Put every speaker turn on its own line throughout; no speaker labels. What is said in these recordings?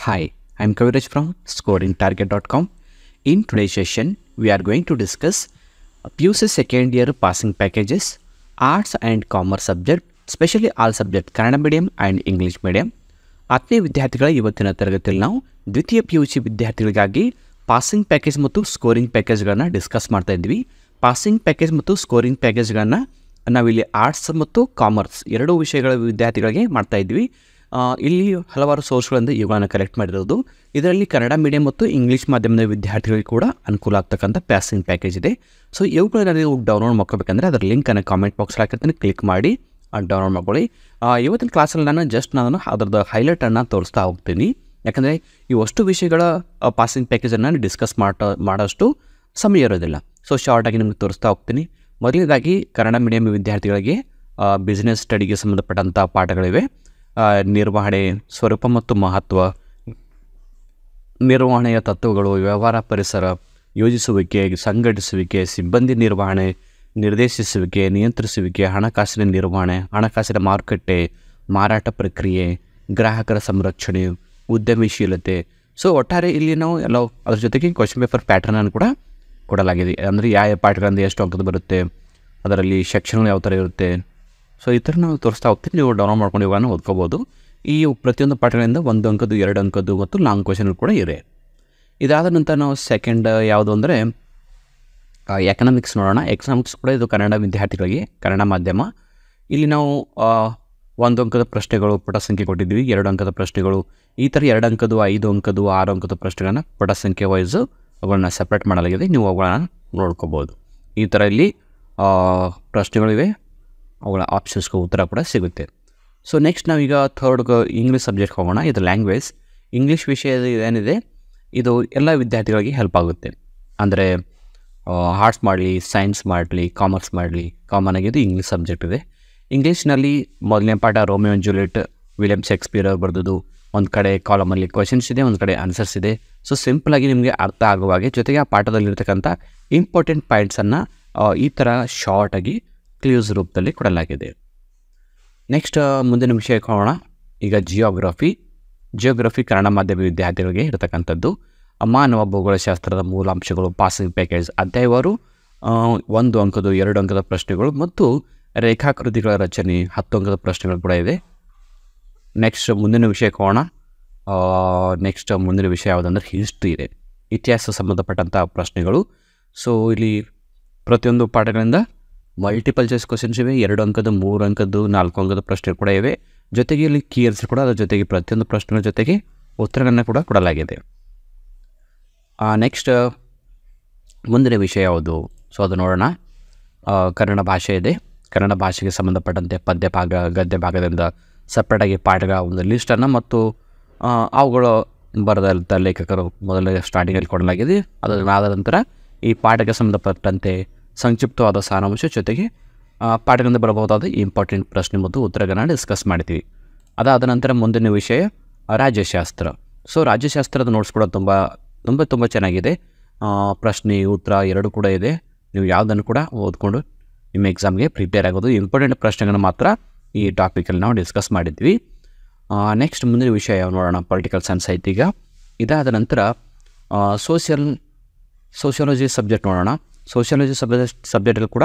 Hi, I'm Kaviraj from scoringtarget.com. In today's session, we are going to discuss PUC's second year passing packages, arts and commerce subject, especially all subject Kannada medium and English medium. ಹತ್ತನೇ ವಿದ್ಯಾರ್ಥಿಗಳ ಇವತ್ತಿನ ತರಗತಿಯಲ್ಲಿ ನಾವು ದ್ವಿತೀಯ P U C ವಿದ್ಯಾರ್ಥಿಗಳಿಗಾಗಿ passing package ಮತ್ತು scoring ಪ್ಯಾಕೇಜ್ಗಳನ್ನು discuss ಮಾಡ್ತಾ ಇದ್ವಿ ಪಾಸಿಂಗ್ ಪ್ಯಾಕೇಜ್ ಮತ್ತು ಸ್ಕೋರಿಂಗ್ ಪ್ಯಾಕೇಜ್ಗಳನ್ನು ನಾವಿಲ್ಲಿ ಆರ್ಟ್ಸ್ ಮತ್ತು ಕಾಮರ್ಸ್ ಎರಡೂ ವಿಷಯಗಳ ವಿದ್ಯಾರ್ಥಿಗಳಿಗೆ ಮಾಡ್ತಾ ಇದ್ವಿ ಇಲ್ಲಿ ಹಲವಾರು ಸೋರ್ಸ್ಗಳಿಂದ ಇವುಗಳನ್ನು ಕಲೆಕ್ಟ್ ಮಾಡಿರೋದು ಇದರಲ್ಲಿ ಕನ್ನಡ ಮೀಡಿಯಂ ಮತ್ತು ಇಂಗ್ಲೀಷ್ ಮಾಧ್ಯಮದ ವಿದ್ಯಾರ್ಥಿಗಳಿಗೆ ಕೂಡ ಅನುಕೂಲ ಆಗ್ತಕ್ಕಂಥ ಪ್ಯಾಸಿಂಗ್ ಪ್ಯಾಕೇಜ್ ಇದೆ ಸೊ ಇವುಗಳನ್ನ ನೀವು ಡೌನ್ಲೋಡ್ ಮಾಡ್ಕೋಬೇಕಂದ್ರೆ ಅದರ ಲಿಂಕನ್ನು ಕಾಮೆಂಟ್ ಬಾಕ್ಸ್ ಹಾಕಿರ್ತೀನಿ ಕ್ಲಿಕ್ ಮಾಡಿ ಡೌನ್ಲೋಡ್ ಮಾಡ್ಕೊಳ್ಳಿ ಇವತ್ತಿನ ಕ್ಲಾಸಲ್ಲಿ ನಾನು ಜಸ್ಟ್ ನಾನು ಅದರದ್ದು ಹೈಲೈಟನ್ನು ತೋರಿಸ್ತಾ ಹೋಗ್ತೀನಿ ಯಾಕಂದರೆ ಅಷ್ಟು ವಿಷಯಗಳ ಪಾಸಿಂಗ್ ಪ್ಯಾಕೇಜನ್ನು ಡಿಸ್ಕಸ್ ಮಾಡೋ ಮಾಡೋಷ್ಟು ಸಮಯ ಇರೋದಿಲ್ಲ ಸೊ ಶಾರ್ಟಾಗಿ ನಿಮಗೆ ತೋರಿಸ್ತಾ ಹೋಗ್ತೀನಿ ಮೊದಲನೇದಾಗಿ ಕನ್ನಡ ಮೀಡಿಯಂ ವಿದ್ಯಾರ್ಥಿಗಳಿಗೆ ಬಿಸ್ನೆಸ್ ಸ್ಟಡಿಗೆ ಸಂಬಂಧಪಟ್ಟಂಥ ಪಾಠಗಳಿವೆ ನಿರ್ವಹಣೆ ಸ್ವರೂಪ ಮತ್ತು ಮಹತ್ವ ನಿರ್ವಹಣೆಯ ತತ್ವಗಳು ವ್ಯವಹಾರ ಪರಿಸರ ಯೋಜಿಸುವಿಕೆ ಸಂಘಟಿಸುವಿಕೆ ಸಿಬ್ಬಂದಿ ನಿರ್ವಹಣೆ ನಿರ್ದೇಶಿಸುವಿಕೆ ನಿಯಂತ್ರಿಸುವಿಕೆ ಹಣಕಾಸಿನ ನಿರ್ವಹಣೆ ಹಣಕಾಸಿನ ಮಾರುಕಟ್ಟೆ ಮಾರಾಟ ಪ್ರಕ್ರಿಯೆ ಗ್ರಾಹಕರ ಸಂರಕ್ಷಣೆ ಉದ್ಯಮಶೀಲತೆ ಸೊ ಒಟ್ಟಾರೆ ಇಲ್ಲಿ ನಾವು ಎಲ್ಲ ಅದ್ರ ಜೊತೆಗೆ ಕ್ವಶನ್ ಪೇಪರ್ ಪ್ಯಾಟರ್ನನ್ನು ಕೂಡ ಕೊಡಲಾಗಿದೆ ಅಂದರೆ ಯಾವ ಪಾಠಗಳಿಂದ ಎಷ್ಟು ಅಂಕದ ಬರುತ್ತೆ ಅದರಲ್ಲಿ ಸೆಕ್ಷನ್ಗಳು ಯಾವ ಥರ ಇರುತ್ತೆ ಸೊ ಈ ಥರ ನಾವು ತೋರಿಸ್ತಾ ಹೋಗ್ತೀವಿ ನೀವು ಡೌನ್ಲೋಡ್ ಮಾಡ್ಕೊಂಡು ಇವಾಗ ಓದ್ಕೋಬೋದು ಈ ಪ್ರತಿಯೊಂದು ಪಾಠಗಳಿಂದ ಒಂದು ಅಂಕದ್ದು ಎರಡು ಅಂಕದ್ದು ಮತ್ತು ಲಾಂಗ್ ಕ್ವಶನ್ಗಳು ಕೂಡ ಇವೆ ಇದಾದ ನಂತರ ನಾವು ಸೆಕೆಂಡ್ ಯಾವುದು ಅಂದರೆ ಎಕನಾಮಿಕ್ಸ್ ನೋಡೋಣ ಎಕನಾಮಿಕ್ಸ್ ಕೂಡ ಇದು ಕನ್ನಡ ವಿದ್ಯಾರ್ಥಿಗಳಿಗೆ ಕನ್ನಡ ಮಾಧ್ಯಮ ಇಲ್ಲಿ ನಾವು ಒಂದು ಅಂಕದ ಪ್ರಶ್ನೆಗಳು ಪುಟ ಸಂಖ್ಯೆ ಕೊಟ್ಟಿದ್ದೀವಿ ಎರಡು ಅಂಕದ ಪ್ರಶ್ನೆಗಳು ಈ ಥರ ಎರಡು ಅಂಕದ್ದು ಐದು ಅಂಕದ್ದು ಆರು ಅಂಕದ ಪ್ರಶ್ನೆಗಳನ್ನು ಪುಟ ಸಂಖ್ಯೆ ವೈಸು ಅವುಗಳನ್ನ ಸಪ್ರೇಟ್ ಮಾಡಲಾಗಿದೆ ನೀವು ಅವುಗಳನ್ನ ನೋಡ್ಕೋಬೋದು ಈ ಥರ ಇಲ್ಲಿ ಪ್ರಶ್ನೆಗಳಿವೆ ಅವುಗಳ ಆಪ್ಷನ್ಸ್ಗೆ ಉತ್ತರ ಕೂಡ ಸಿಗುತ್ತೆ ಸೊ ನೆಕ್ಸ್ಟ್ ನಾವೀಗ ಥರ್ಡ್ ಇಂಗ್ಲೀಷ್ ಸಬ್ಜೆಕ್ಟ್ ಹೋಗೋಣ ಇದು ಲ್ಯಾಂಗ್ವೇಜ್ ಇಂಗ್ಲೀಷ್ ವಿಷಯದ ಏನಿದೆ ಇದು ಎಲ್ಲ ವಿದ್ಯಾರ್ಥಿಗಳಿಗೆ ಹೆಲ್ಪ್ ಆಗುತ್ತೆ ಅಂದರೆ ಆರ್ಟ್ಸ್ ಮಾಡಲಿ ಸೈನ್ಸ್ ಮಾಡಲಿ ಕಾಮರ್ಸ್ ಮಾಡಲಿ ಕಾಮನ್ ಆಗಿದ್ದು ಇಂಗ್ಲೀಷ್ ಸಬ್ಜೆಕ್ಟ್ ಇದೆ ಇಂಗ್ಲೀಷ್ನಲ್ಲಿ ಮೊದಲನೇ ಪಾಠ ರೋಮಿಯೋ ಜೂಲಿಯಟ್ ವಿಲಿಯಮ್ ಶೇಕ್ಸ್ಪಿಯರ್ ಬರೆದದ್ದು ಒಂದು ಕಡೆ ಕಾಲಮಲ್ಲಿ ಕ್ವೆಶನ್ಸ್ ಇದೆ ಒಂದು ಕಡೆ ಆನ್ಸರ್ಸ್ ಇದೆ ಸೊ ಸಿಂಪಲಾಗಿ ನಿಮಗೆ ಅರ್ಥ ಆಗುವಾಗೆ ಜೊತೆಗೆ ಆ ಪಾಠದಲ್ಲಿರ್ತಕ್ಕಂಥ ಇಂಪಾರ್ಟೆಂಟ್ ಪಾಯಿಂಟ್ಸನ್ನು ಈ ಥರ ಶಾರ್ಟಾಗಿ ಕ್ಲೂಸ್ ರೂಪದಲ್ಲಿ ಕೊಡಲಾಗಿದೆ ನೆಕ್ಸ್ಟ್ ಮುಂದಿನ ವಿಷಯ ಕೋಣ ಈಗ ಜಿಯೋಗ್ರಫಿ ಜಿಯೋಗ್ರಫಿ ಕನ್ನಡ ಮಾಧ್ಯಮ ವಿದ್ಯಾರ್ಥಿಗಳಿಗೆ ಇರತಕ್ಕಂಥದ್ದು ಮಾನವ ಭೂಗೋಳಶಾಸ್ತ್ರದ ಮೂಲಾಂಶಗಳು ಪಾಸಿಂಗ್ ಪ್ಯಾಕೇಜ್ ಅಧ್ಯಾಯವಾರು ಒಂದು ಅಂಕದ ಎರಡು ಅಂಕದ ಪ್ರಶ್ನೆಗಳು ಮತ್ತು ರೇಖಾಕೃತಿಗಳ ರಚನೆ ಹತ್ತು ಅಂಕದ ಪ್ರಶ್ನೆಗಳು ಕೂಡ ಇದೆ ನೆಕ್ಸ್ಟ್ ಮುಂದಿನ ವಿಷಯ ಹೋಗೋಣ ನೆಕ್ಸ್ಟ್ ಮುಂದಿನ ವಿಷಯ ಯಾವುದಂದ್ರೆ ಹಿಸ್ಟ್ರಿ ಇದೆ ಇತಿಹಾಸ ಸಂಬಂಧಪಟ್ಟಂಥ ಪ್ರಶ್ನೆಗಳು ಸೊ ಇಲ್ಲಿ ಪ್ರತಿಯೊಂದು ಪಾಠಗಳಿಂದ ಮಲ್ಟಿಪಲ್ ಚಾಯ್ಸ್ ಕ್ವಶನ್ಸ್ ಇವೆ ಎರಡು ಅಂಕದ ಮೂರು ಅಂಕದ್ದು ನಾಲ್ಕು ಅಂಕದ ಪ್ರಶ್ನೆ ಕೂಡ ಇವೆ ಜೊತೆಗೆ ಇಲ್ಲಿ ಅನ್ಸರ್ ಕೂಡ ಅದರ ಜೊತೆಗೆ ಪ್ರತಿಯೊಂದು ಪ್ರಶ್ನೆಗಳ ಜೊತೆಗೆ ಉತ್ತರಗಳನ್ನು ಕೂಡ ಕೊಡಲಾಗಿದೆ ನೆಕ್ಸ್ಟ್ ಮುಂದಿನ ವಿಷಯ ಯಾವುದು ಸೊ ಅದು ನೋಡೋಣ ಕನ್ನಡ ಭಾಷೆ ಇದೆ ಕನ್ನಡ ಭಾಷೆಗೆ ಸಂಬಂಧಪಟ್ಟಂತೆ ಪದ್ಯ ಭಾಗ ಗದ್ಯ ಭಾಗದಿಂದ ಸಪ್ರೇಟಾಗಿ ಪಾಠಗಳ ಒಂದು ಲಿಸ್ಟನ್ನು ಮತ್ತು ಅವುಗಳು ಬರೆದಂಥ ಲೇಖಕರು ಮೊದಲೇ ಸ್ಟಾರ್ಟಿಂಗಲ್ಲಿ ಕೊಡಲಾಗಿದೆ ಅದಾದ ನಂತರ ಈ ಪಾಠಕ್ಕೆ ಸಂಬಂಧಪಟ್ಟಂತೆ ಸಂಕ್ಷಿಪ್ತವಾದ ಸಾರಾಂಶ ಜೊತೆಗೆ ಪಾಠಗಳಿಂದ ಬರಬಹುದಾದ ಇಂಪಾರ್ಟೆಂಟ್ ಪ್ರಶ್ನೆ ಮತ್ತು ಉತ್ತರಗಳನ್ನು ಡಿಸ್ಕಸ್ ಮಾಡ್ತೀವಿ ಅದಾದ ನಂತರ ಮುಂದಿನ ವಿಷಯ ರಾಜ್ಯಶಾಸ್ತ್ರ ಸೊ ರಾಜ್ಯಶಾಸ್ತ್ರದ ನೋಟ್ಸ್ ಕೂಡ ತುಂಬ ತುಂಬ ತುಂಬ ಚೆನ್ನಾಗಿದೆ ಪ್ರಶ್ನೆ ಉತ್ತರ ಎರಡು ಕೂಡ ಇದೆ ನೀವು ಯಾವುದನ್ನು ಕೂಡ ಓದ್ಕೊಂಡು ನಿಮ್ಮ ಎಕ್ಸಾಮ್ಗೆ ಪ್ರಿಪೇರ್ ಆಗೋದು ಇಂಪಾರ್ಟೆಂಟ್ ಪ್ರಶ್ನೆಗಳನ್ನು ಮಾತ್ರ ಈ ಟಾಪಿಕಲ್ಲಿ ನಾವು ಡಿಸ್ಕಸ್ ಮಾಡಿದ್ವಿ ನೆಕ್ಸ್ಟ್ ಮುಂದಿನ ವಿಷಯ ನೋಡೋಣ ಪೊಲಿಟಿಕಲ್ ಸೈನ್ಸ್ ಐತಿ ಈಗ ಇದಾದ ನಂತರ ಸೋಷಿಯಲ್ ಸೋಷಿಯಾಲಜಿ ಸಬ್ಜೆಕ್ಟ್ ನೋಡೋಣ ಸೋಷಿಯಾಲಜಿ ಸಬ್ಜೆಕ್ಟ್ ಸಬ್ಜೆಕ್ಟಲ್ಲಿ ಕೂಡ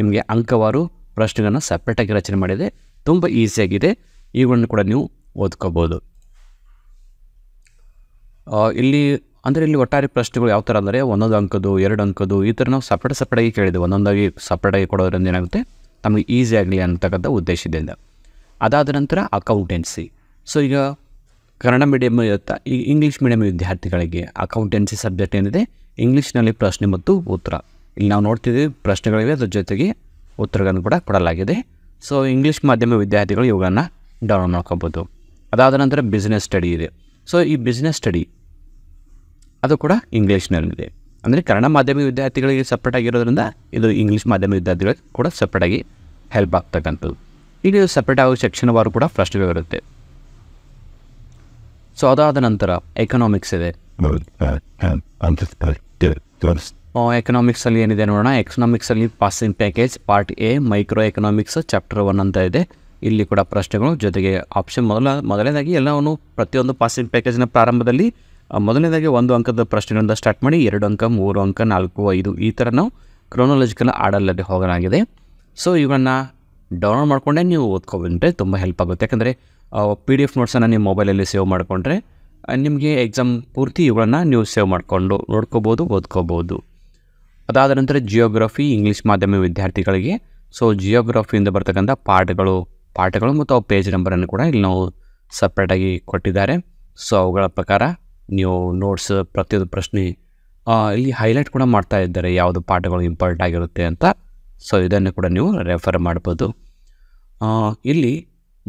ನಿಮಗೆ ಅಂಕವಾರು ಪ್ರಶ್ನೆಗಳನ್ನು ಸಪ್ರೇಟಾಗಿ ರಚನೆ ಮಾಡಿದೆ ತುಂಬ ಈಸಿಯಾಗಿದೆ ಇವುಗಳನ್ನು ಕೂಡ ನೀವು ಓದ್ಕೋಬೋದು ಇಲ್ಲಿ ಅಂದರೆ ಇಲ್ಲಿ ಒಟ್ಟಾರೆ ಪ್ರಶ್ನೆಗಳು ಯಾವ ಥರ ಅಂದರೆ ಒಂದೊಂದು ಅಂಕದು ಎರಡು ಅಂಕದ್ದು ಈ ಥರ ನಾವು ಸಪ್ರೇಟ್ ಸಪ್ರೇಟಾಗಿ ಕೇಳಿದ್ವಿ ಒಂದೊಂದಾಗಿ ಸಪ್ರೇಟಾಗಿ ಕೊಡೋದ್ರಿಂದ ಏನಾಗುತ್ತೆ ನಮಗೆ ಈಸಿ ಆಗಲಿ ಅಂತಕ್ಕಂಥ ಉದ್ದೇಶದಿಂದ ಅದಾದ ನಂತರ ಅಕೌಂಟೆನ್ಸಿ ಸೊ ಈಗ ಕನ್ನಡ ಮೀಡಿಯಮ್ ಇರುತ್ತಾ ಈ ಇಂಗ್ಲೀಷ್ ಮೀಡಿಯಂ ವಿದ್ಯಾರ್ಥಿಗಳಿಗೆ ಅಕೌಂಟೆನ್ಸಿ ಸಬ್ಜೆಕ್ಟ್ ಏನಿದೆ ಇಂಗ್ಲೀಷ್ನಲ್ಲಿ ಪ್ರಶ್ನೆ ಮತ್ತು ಉತ್ತರ ಇಲ್ಲಿ ನಾವು ನೋಡ್ತಿದ್ದೀವಿ ಪ್ರಶ್ನೆಗಳಿವೆ ಅದ್ರ ಜೊತೆಗೆ ಉತ್ತರಗಳನ್ನು ಕೂಡ ಕೊಡಲಾಗಿದೆ ಸೊ ಇಂಗ್ಲೀಷ್ ಮಾಧ್ಯಮ ವಿದ್ಯಾರ್ಥಿಗಳು ಇವುಗಳನ್ನು ಡೌನ್ಲೋಡ್ ಮಾಡ್ಕೊಬೋದು ಅದಾದ ನಂತರ ಬಿಸ್ನೆಸ್ ಸ್ಟಡಿ ಇದೆ ಸೊ ಈ ಬಿಸ್ನೆಸ್ ಸ್ಟಡಿ ಅದು ಕೂಡ ಇಂಗ್ಲೀಷ್ನಲ್ಲಿದೆ ಅಂದರೆ ಕನ್ನಡ ಮಾಧ್ಯಮ ವಿದ್ಯಾರ್ಥಿಗಳಿಗೆ ಆಗಿರೋದ್ರಿಂದ ಇದು ಇಂಗ್ಲೀಷ್ ಮಾಧ್ಯಮ ವಿದ್ಯಾರ್ಥಿಗಳಿಗೆ ಕೂಡ ಸಪ್ರೇಟಾಗಿ ಹೆಲ್ಪ್ ಆಗ್ತಕ್ಕಂಥದ್ದು ಇಲ್ಲಿ ಸಪ್ರೇಟ್ ಆಗೋ ಸೆಕ್ಷನ್ವಾರು ಕೂಡ ಫಸ್ಟ್ ವೇ ಇರುತ್ತೆ ಸೊ ಅದಾದ ನಂತರ ಎಕನಾಮಿಕ್ಸ್ ಇದೆ ಎಕನಾಮಿಕ್ಸಲ್ಲಿ ಏನಿದೆ ನೋಡೋಣ ಎಕನಾಮಿಕ್ಸಲ್ಲಿ passing package part A micro economics chapter one ಅಂತ ಇದೆ ಇಲ್ಲಿ ಕೂಡ ಪ್ರಶ್ನೆಗಳು ಜೊತೆಗೆ ಆಪ್ಷನ್ ಮೊದಲ ಮೊದಲನೇದಾಗಿ ಎಲ್ಲವನ್ನು ಪ್ರತಿಯೊಂದು ಪಾಸಿಂಗ್ ಪ್ಯಾಕೇಜ್ನ ಪ್ರಾರಂಭದಲ್ಲಿ ಮೊದಲನೇದಾಗಿ ಒಂದು ಅಂಕದ ಪ್ರಶ್ನೆಗಳಿಂದ ಸ್ಟಾರ್ಟ್ ಮಾಡಿ ಎರಡು ಅಂಕ ಮೂರು ಅಂಕ ನಾಲ್ಕು ಐದು ಈ ಥರ ನಾವು ಕ್ರೋನಾಲಜಿಕಲ್ ಆರ್ಡರ್ಲಲ್ಲಿ ಹೋಗಲಾಗಿದೆ ಸೊ ಇವನ್ನು ಡೌನ್ಲೋಡ್ ಮಾಡಿಕೊಂಡೆ ನೀವು ಓದ್ಕೊಬಂದರೆ ತುಂಬ ಹೆಲ್ಪ್ ಆಗುತ್ತೆ ಯಾಕಂದರೆ ಪಿ ಡಿ ಎಫ್ ನೋಟ್ಸನ್ನು ನೀವು ಮೊಬೈಲಲ್ಲಿ ಸೇವ್ ಮಾಡಿಕೊಂಡ್ರೆ ನಿಮಗೆ ಎಕ್ಸಾಮ್ ಪೂರ್ತಿ ಇವುಗಳನ್ನು ನೀವು ಸೇವ್ ಮಾಡಿಕೊಂಡು ನೋಡ್ಕೋಬೋದು ಓದ್ಕೋಬೋದು ಅದಾದ ನಂತರ ಜಿಯೋಗ್ರಫಿ ಇಂಗ್ಲೀಷ್ ಮಾಧ್ಯಮ ವಿದ್ಯಾರ್ಥಿಗಳಿಗೆ ಸೊ ಜಿಯೋಗ್ರಫಿಯಿಂದ ಬರ್ತಕ್ಕಂಥ ಪಾಠಗಳು ಪಾಠಗಳು ಮತ್ತು ಅವು ಪೇಜ್ ನಂಬರನ್ನು ಕೂಡ ಇಲ್ಲಿ ನಾವು ಸಪ್ರೇಟಾಗಿ ಕೊಟ್ಟಿದ್ದಾರೆ ಸೊ ಅವುಗಳ ಪ್ರಕಾರ ನೀವು ನೋಟ್ಸ್ ಪ್ರತಿಯೊಂದು ಪ್ರಶ್ನೆ ಇಲ್ಲಿ ಹೈಲೈಟ್ ಕೂಡ ಮಾಡ್ತಾ ಇದ್ದಾರೆ ಯಾವುದು ಪಾಠಗಳು ಇಂಪಾರ್ಟೆಂಟ್ ಆಗಿರುತ್ತೆ ಅಂತ ಸೊ ಇದನ್ನು ಕೂಡ ನೀವು ರೆಫರ್ ಮಾಡ್ಬೋದು ಇಲ್ಲಿ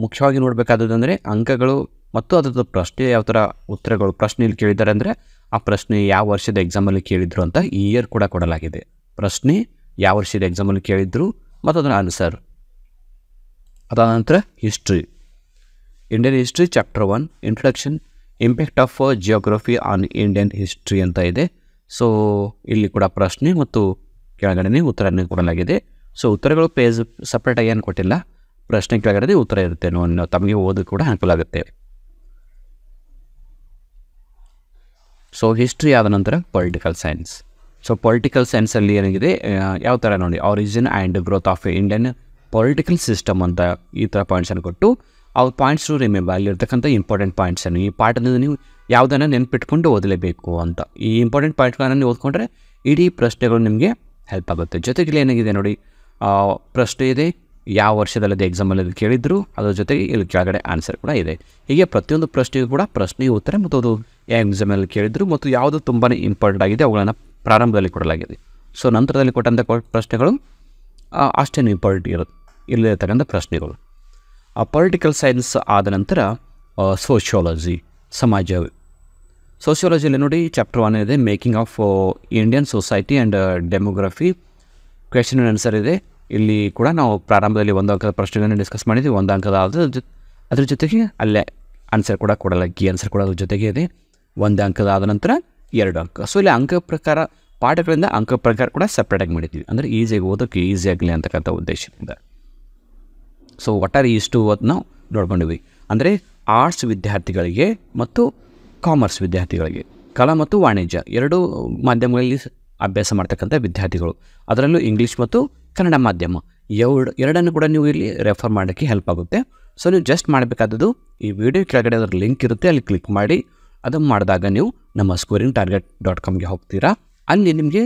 ಮುಖ್ಯವಾಗಿ ನೋಡಬೇಕಾದದಂದರೆ ಅಂಕಗಳು ಮತ್ತು ಅದರದ್ದು ಪ್ರಶ್ನೆ ಯಾವ ಥರ ಉತ್ತರಗಳು ಇಲ್ಲಿ ಕೇಳಿದ್ದಾರೆ ಅಂದರೆ ಆ ಪ್ರಶ್ನೆ ಯಾವ ವರ್ಷದ ಎಕ್ಸಾಮಲ್ಲಿ ಕೇಳಿದ್ರು ಅಂತ ಇಯರ್ ಕೂಡ ಕೊಡಲಾಗಿದೆ ಪ್ರಶ್ನೆ ಯಾವ ವರ್ಷದ ಎಕ್ಸಾಮಲ್ಲಿ ಕೇಳಿದ್ರು ಮತ್ತು ಅದರ ಆನ್ಸರ್ ಅದಾದ ನಂತರ history Indian history chapter one introduction impact of geography on Indian history ಅಂತ ಇದೆ ಸೊ ಇಲ್ಲಿ ಕೂಡ ಪ್ರಶ್ನೆ ಮತ್ತು ಕೆಳಗಡೆ ಉತ್ತರ ಕೊಡಲಾಗಿದೆ ಸೊ ಉತ್ತರಗಳು ಪೇಜ್ ಸಪ್ರೇಟಾಗಿ ಏನು ಕೊಟ್ಟಿಲ್ಲ ಪ್ರಶ್ನೆ ಕೆಳಗಡೆ ಉತ್ತರ ಇರುತ್ತೆ ಅನ್ನೋ ತಮಗೆ ಓದು ಕೂಡ ಅನುಕೂಲ ಆಗುತ್ತೆ ಸೊ ಹಿಸ್ಟ್ರಿ ಆದ ನಂತರ ಪೊಲಿಟಿಕಲ್ ಸೈನ್ಸ್ ಸೊ ಪೊಲಿಟಿಕಲ್ ಸೈನ್ಸಲ್ಲಿ ಏನಾಗಿದೆ ಯಾವ ಥರ ನೋಡಿ origin and growth of Indian political system ಅಂತ ಈ ಥರ ಪಾಯಿಂಟ್ಸನ್ನು ಕೊಟ್ಟು ಅವ್ರ ಪಾಯಿಂಟ್ಸು ರಿಮೆಂಬರ್ ಅಲ್ಲಿರ್ತಕ್ಕಂಥ ಇಂಪಾರ್ಟೆಂಟ್ ಪಾಯಿಂಟ್ಸನ್ನು ಈ ಪಾಠದಿಂದ ನೀವು ಯಾವುದನ್ನು ನೆನಪಿಟ್ಕೊಂಡು ಓದಲೇಬೇಕು ಅಂತ ಈ ಇಂಪಾರ್ಟೆಂಟ್ ಪಾಯಿಂಟ್ಗಳನ್ನು ನೀವು ಓದ್ಕೊಂಡ್ರೆ ಇಡೀ ಪ್ರಶ್ನೆಗಳು ನಿಮಗೆ ಹೆಲ್ಪ್ ಆಗುತ್ತೆ ಜೊತೆಗೆ ಏನಾಗಿದೆ ನೋಡಿ ಪ್ರಶ್ನೆ ಇದೆ ಯಾವ ವರ್ಷದಲ್ಲಿ ಅದು ಎಕ್ಸಾಮಲ್ಲಿ ಅದು ಕೇಳಿದ್ರು ಅದರ ಜೊತೆಗೆ ಇಲ್ಲಿ ಕೆಳಗಡೆ ಆನ್ಸರ್ ಕೂಡ ಇದೆ ಹೀಗೆ ಪ್ರತಿಯೊಂದು ಪ್ರಶ್ನೆಗೂ ಕೂಡ ಪ್ರಶ್ನೆಯ ಉತ್ತರ ಮತ್ತು ಅದು ಎಕ್ಸಾಮಲ್ಲಿ ಕೇಳಿದ್ರು ಮತ್ತು ಯಾವುದು ತುಂಬಾ ಇಂಪಾರ್ಟೆಂಟ್ ಆಗಿದೆ ಅವುಗಳನ್ನು ಪ್ರಾರಂಭದಲ್ಲಿ ಕೊಡಲಾಗಿದೆ ಸೊ ನಂತರದಲ್ಲಿ ಕೊಟ್ಟಂಥ ಪ್ರಶ್ನೆಗಳು ಅಷ್ಟೇನು ಇಂಪಾರ್ಟೆಂಟ್ ಇರುತ್ತೆ ಇಲ್ಲಿರ್ತಕ್ಕಂಥ ಪ್ರಶ್ನೆಗಳು ಆ ಪೊಲಿಟಿಕಲ್ ಸೈನ್ಸ್ ಆದ ನಂತರ ಸೋಷಿಯಾಲಜಿ ಸಮಾಜ ಸೋಷಿಯಾಲಜಿಯಲ್ಲಿ ನೋಡಿ ಚಾಪ್ಟರ್ ಒನ್ ಇದೆ making of Indian society and demography question answer ಇದೆ ಇಲ್ಲಿ ಕೂಡ ನಾವು ಪ್ರಾರಂಭದಲ್ಲಿ ಒಂದು ಅಂಕದ ಪ್ರಶ್ನೆಗಳನ್ನು ಡಿಸ್ಕಸ್ ಮಾಡಿದ್ವಿ ಒಂದು ಅಂಕದ ಅದ್ರ ಜೊತೆಗೆ ಅಲ್ಲೇ ಆನ್ಸರ್ ಕೂಡ ಕೊಡಲ್ಲ ಗಿ ಆನ್ಸರ್ ಕೂಡ ಅದ್ರ ಜೊತೆಗೆ ಇದೆ ಒಂದು ಅಂಕದ ಆದ ನಂತರ ಎರಡು ಅಂಕ ಸೊ ಇಲ್ಲಿ ಅಂಕ ಪ್ರಕಾರ ಪಾಠಗಳಿಂದ ಅಂಕ ಪ್ರಕಾರ ಕೂಡ ಸಪ್ರೇಟಾಗಿ ಮಾಡಿದ್ವಿ ಅಂದರೆ ಈಸಿಯಾಗಿ ಓದೋಕ್ಕೆ ಈಸಿ ಆಗಲಿ ಅಂತಕ್ಕಂಥ ಉದ್ದೇಶದಿಂದ ಸೊ ಒಟ್ಟಾರೆ ಇಷ್ಟು ಓದ್ ನಾವು ನೋಡ್ಕೊಂಡಿವಿ ಅಂದರೆ ಆರ್ಟ್ಸ್ ವಿದ್ಯಾರ್ಥಿಗಳಿಗೆ ಮತ್ತು ಕಾಮರ್ಸ್ ವಿದ್ಯಾರ್ಥಿಗಳಿಗೆ ಕಲಾ ಮತ್ತು ವಾಣಿಜ್ಯ ಎರಡೂ ಮಾಧ್ಯಮಗಳಲ್ಲಿ ಅಭ್ಯಾಸ ಮಾಡ್ತಕ್ಕಂಥ ವಿದ್ಯಾರ್ಥಿಗಳು ಅದರಲ್ಲೂ ಇಂಗ್ಲೀಷ್ ಮತ್ತು ಕನ್ನಡ ಮಾಧ್ಯಮ ಎರಡು ಎರಡನ್ನು ಕೂಡ ನೀವು ಇಲ್ಲಿ ರೆಫರ್ ಮಾಡೋಕ್ಕೆ ಹೆಲ್ಪ್ ಆಗುತ್ತೆ ಸೊ ನೀವು ಜಸ್ಟ್ ಮಾಡಬೇಕಾದದ್ದು ಈ ವಿಡಿಯೋ ಕೆಳಗಡೆ ಅದರ ಲಿಂಕ್ ಇರುತ್ತೆ ಅಲ್ಲಿ ಕ್ಲಿಕ್ ಮಾಡಿ ಅದನ್ನು ಮಾಡಿದಾಗ ನೀವು ನಮ್ಮ ಸ್ಕೋರಿಂಗ್ ಟಾರ್ಗೆಟ್ ಡಾಟ್ ಕಾಮ್ಗೆ ಹೋಗ್ತೀರಾ ಅಲ್ಲಿ ನಿಮಗೆ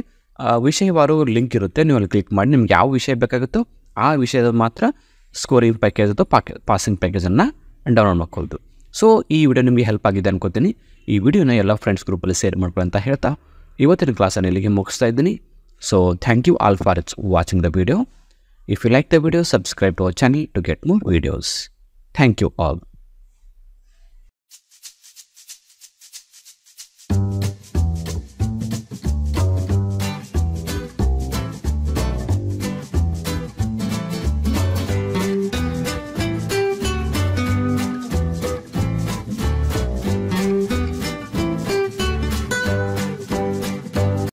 ವಿಷಯವಾರು ಲಿಂಕ್ ಇರುತ್ತೆ ನೀವು ಅಲ್ಲಿ ಕ್ಲಿಕ್ ಮಾಡಿ ನಿಮ್ಗೆ ಯಾವ ವಿಷಯ ಬೇಕಾಗುತ್ತೋ ಆ ವಿಷಯದ ಮಾತ್ರ ಸ್ಕೋರಿಂಗ್ ಪ್ಯಾಕೇಜ್ ಅಥವಾ ಪಾಕೆ ಪಾಸಿಂಗ್ ಪ್ಯಾಕೇಜನ್ನು ಡೌನ್ಲೋಡ್ ಮಾಡ್ಕೊಳ್ತು ಸೊ ಈ ವಿಡಿಯೋ ನಿಮಗೆ ಹೆಲ್ಪ್ ಆಗಿದೆ ಅನ್ಕೋತೀನಿ ಈ ವಿಡಿಯೋನ ಎಲ್ಲ ಫ್ರೆಂಡ್ಸ್ ಗ್ರೂಪಲ್ಲಿ ಶೇರ್ ಅಂತ ಹೇಳ್ತಾ ಇವತ್ತಿನ ಕ್ಲಾಸನ್ನು ಇಲ್ಲಿಗೆ ಮುಗಿಸ್ತಾ ಇದ್ದೀನಿ so thank you all for its watching the video if you like the video subscribe to our channel to get more videos thank you all